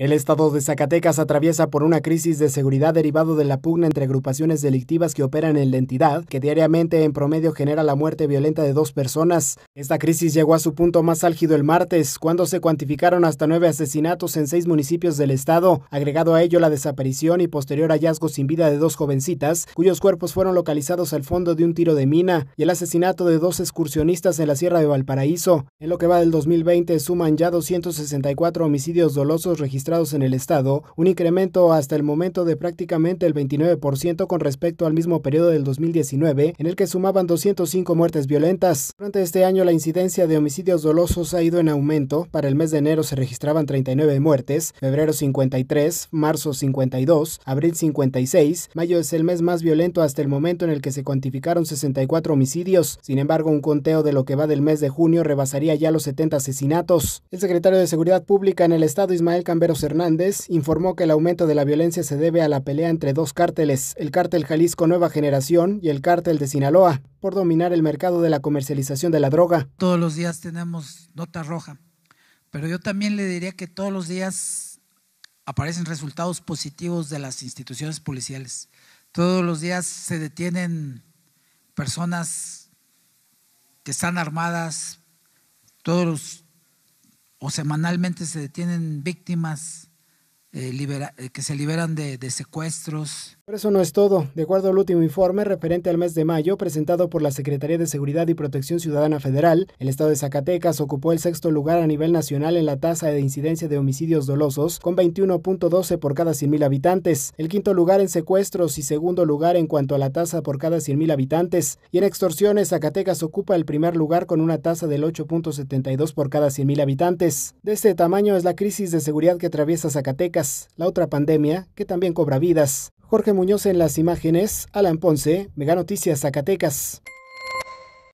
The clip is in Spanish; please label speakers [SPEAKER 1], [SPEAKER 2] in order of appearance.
[SPEAKER 1] El estado de Zacatecas atraviesa por una crisis de seguridad derivado de la pugna entre agrupaciones delictivas que operan en la entidad, que diariamente en promedio genera la muerte violenta de dos personas. Esta crisis llegó a su punto más álgido el martes, cuando se cuantificaron hasta nueve asesinatos en seis municipios del estado, agregado a ello la desaparición y posterior hallazgo sin vida de dos jovencitas, cuyos cuerpos fueron localizados al fondo de un tiro de mina, y el asesinato de dos excursionistas en la Sierra de Valparaíso. En lo que va del 2020 suman ya 264 homicidios dolosos registrados en el estado, un incremento hasta el momento de prácticamente el 29% con respecto al mismo periodo del 2019, en el que sumaban 205 muertes violentas. Durante este año la incidencia de homicidios dolosos ha ido en aumento, para el mes de enero se registraban 39 muertes, febrero 53, marzo 52, abril 56, mayo es el mes más violento hasta el momento en el que se cuantificaron 64 homicidios, sin embargo un conteo de lo que va del mes de junio rebasaría ya los 70 asesinatos. El secretario de Seguridad Pública en el estado Ismael Camberos Hernández, informó que el aumento de la violencia se debe a la pelea entre dos cárteles, el cártel Jalisco Nueva Generación y el cártel de Sinaloa, por dominar el mercado de la comercialización de la droga.
[SPEAKER 2] Todos los días tenemos nota roja, pero yo también le diría que todos los días aparecen resultados positivos de las instituciones policiales. Todos los días se detienen personas que están armadas, todos los o semanalmente se detienen víctimas eh, eh, que se liberan de secuestros,
[SPEAKER 1] pero eso no es todo. De acuerdo al último informe referente al mes de mayo presentado por la Secretaría de Seguridad y Protección Ciudadana Federal, el estado de Zacatecas ocupó el sexto lugar a nivel nacional en la tasa de incidencia de homicidios dolosos, con 21.12 por cada 100.000 habitantes, el quinto lugar en secuestros y segundo lugar en cuanto a la tasa por cada 100.000 habitantes. Y en extorsiones, Zacatecas ocupa el primer lugar con una tasa del 8.72 por cada 100.000 habitantes. De este tamaño es la crisis de seguridad que atraviesa Zacatecas, la otra pandemia que también cobra vidas. Jorge Muñoz en las imágenes, Alan Ponce, Mega Noticias Zacatecas.